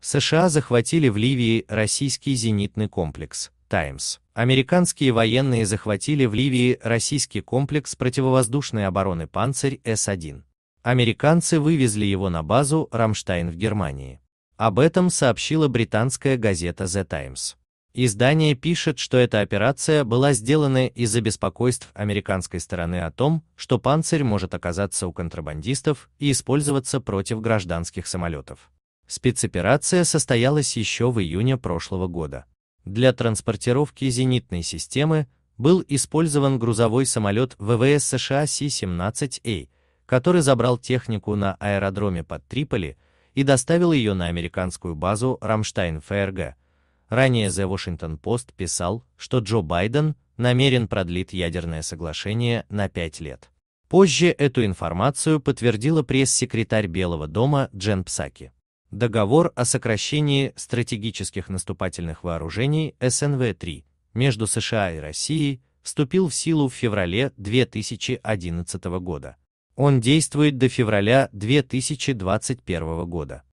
США захватили в Ливии российский зенитный комплекс «Таймс». Американские военные захватили в Ливии российский комплекс противовоздушной обороны «Панцирь С-1». Американцы вывезли его на базу «Рамштайн» в Германии. Об этом сообщила британская газета The Times. Издание пишет, что эта операция была сделана из-за беспокойств американской стороны о том, что «Панцирь» может оказаться у контрабандистов и использоваться против гражданских самолетов. Спецоперация состоялась еще в июне прошлого года. Для транспортировки зенитной системы был использован грузовой самолет ВВС США Си-17А, который забрал технику на аэродроме под Триполи и доставил ее на американскую базу Рамштайн ФРГ. Ранее The Washington Post писал, что Джо Байден намерен продлить ядерное соглашение на 5 лет. Позже эту информацию подтвердила пресс-секретарь Белого дома Джен Псаки. Договор о сокращении стратегических наступательных вооружений СНВ-3 между США и Россией вступил в силу в феврале 2011 года. Он действует до февраля 2021 года.